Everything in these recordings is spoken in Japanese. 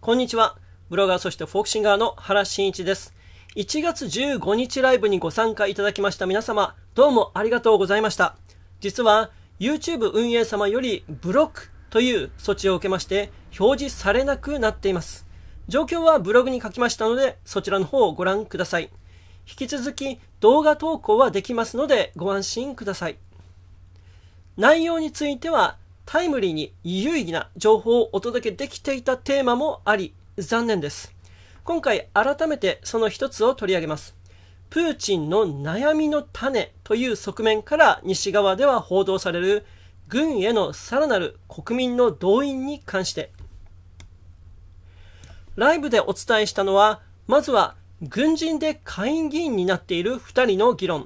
こんにちは。ブロガーそしてフォークシンガーの原慎一です。1月15日ライブにご参加いただきました皆様、どうもありがとうございました。実は、YouTube 運営様よりブロックという措置を受けまして、表示されなくなっています。状況はブログに書きましたので、そちらの方をご覧ください。引き続き動画投稿はできますのでご安心ください。内容についてはタイムリーに有意義な情報をお届けできていたテーマもあり、残念です。今回改めてその一つを取り上げます。プーチンの悩みの種という側面から西側では報道される軍へのさらなる国民の動員に関して。ライブでお伝えしたのは、まずは軍人で下院議員になっている2人の議論。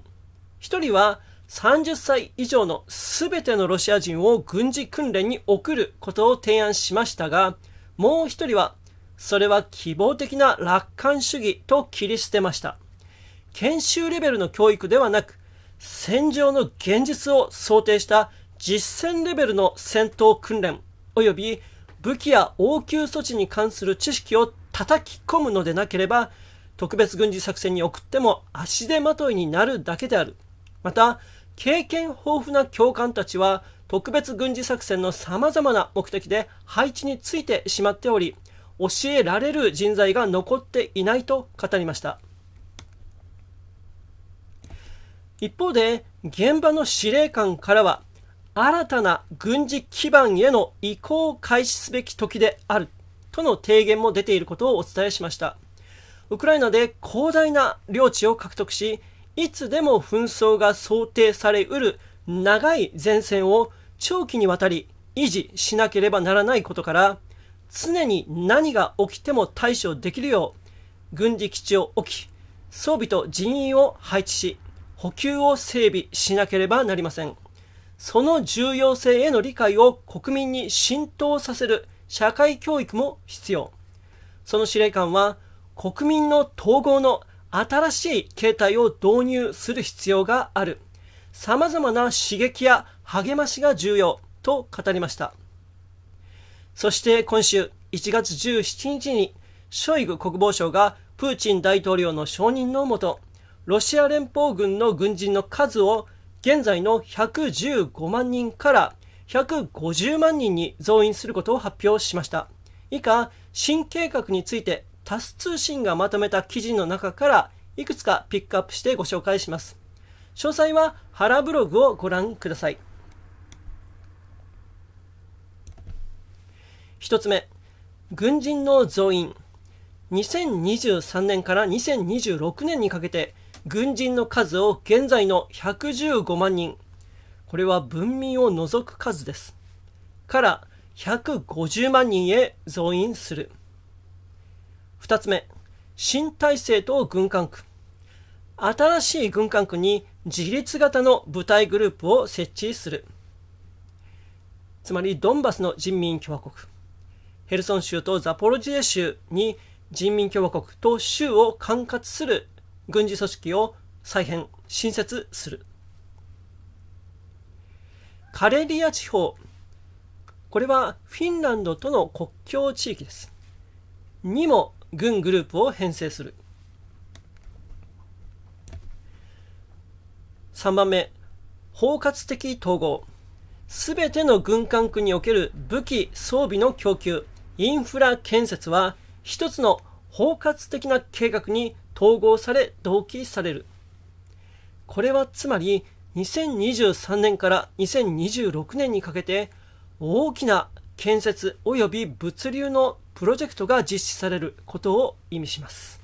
1人は30歳以上の全てのロシア人を軍事訓練に送ることを提案しましたが、もう一人は、それは希望的な楽観主義と切り捨てました。研修レベルの教育ではなく、戦場の現実を想定した実践レベルの戦闘訓練、及び武器や応急措置に関する知識を叩き込むのでなければ、特別軍事作戦に送っても足手まといになるだけである。また、経験豊富な教官たちは特別軍事作戦の様々な目的で配置についてしまっており、教えられる人材が残っていないと語りました。一方で、現場の司令官からは、新たな軍事基盤への移行を開始すべき時であるとの提言も出ていることをお伝えしました。ウクライナで広大な領地を獲得し、いつでも紛争が想定されうる長い前線を長期にわたり維持しなければならないことから常に何が起きても対処できるよう軍事基地を置き装備と人員を配置し補給を整備しなければなりませんその重要性への理解を国民に浸透させる社会教育も必要その司令官は国民の統合の新しい形態を導入する必要がある。様々な刺激や励ましが重要と語りました。そして今週1月17日にショイグ国防相がプーチン大統領の承認のもと、ロシア連邦軍の軍人の数を現在の115万人から150万人に増員することを発表しました。以下、新計画についてタス通信がまとめた記事の中からいくつかピックアップしてご紹介します。詳細は原ブログをご覧ください。一つ目、軍人の増員。2023年から2026年にかけて軍人の数を現在の115万人、これは文民を除く数です。から150万人へ増員する。2つ目、新体制と軍管区。新しい軍管区に自立型の部隊グループを設置する。つまりドンバスの人民共和国、ヘルソン州とザポロジエ州に人民共和国と州を管轄する軍事組織を再編、新設する。カレリア地方。これはフィンランドとの国境地域です。にも軍グループを編成する3番目包括的統合すべての軍管区における武器装備の供給インフラ建設は一つの包括的な計画に統合され同期されるこれはつまり2023年から2026年にかけて大きな建設及び物流のプロジェクトが実施されることを意味します。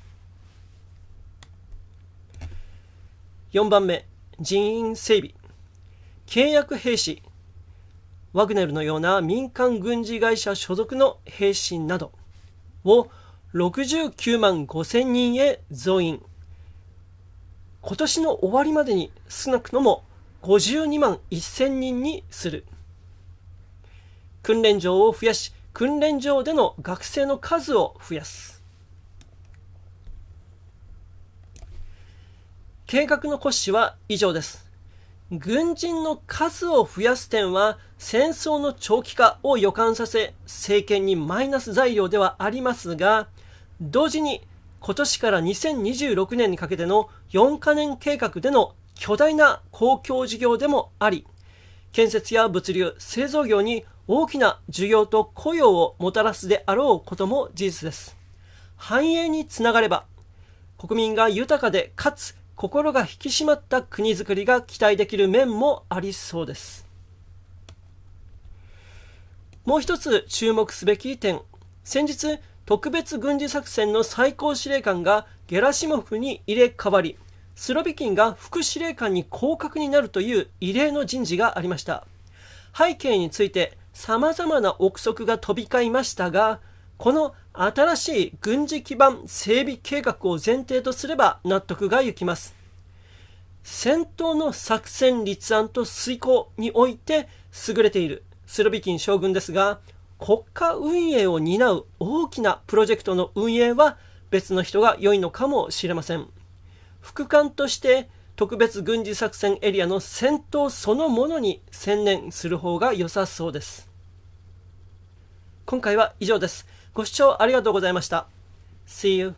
4番目、人員整備。契約兵士、ワグネルのような民間軍事会社所属の兵士などを69万5千人へ増員。今年の終わりまでに少なくとも52万1000人にする。訓練場を増やし、訓練場での学生の数を増やす。計画の骨子は以上です。軍人の数を増やす点は戦争の長期化を予感させ政権にマイナス材料ではありますが同時に今年から2026年にかけての4カ年計画での巨大な公共事業でもあり建設や物流製造業に大きな需要と雇用をもたらすであろうことも事実です。繁栄につながれば、国民が豊かでかつ心が引き締まった国づくりが期待できる面もありそうです。もう一つ注目すべき点。先日、特別軍事作戦の最高司令官がゲラシモフに入れ替わり、スロビキンが副司令官に降格になるという異例の人事がありました。背景について様々な憶測が飛び交いましたが、この新しい軍事基盤整備計画を前提とすれば納得がいきます。戦闘の作戦立案と遂行において優れているスロビキン将軍ですが、国家運営を担う大きなプロジェクトの運営は別の人が良いのかもしれません。副官として特別軍事作戦エリアの戦闘そのものに専念する方が良さそうです。今回は以上です。ご視聴ありがとうございました。See you!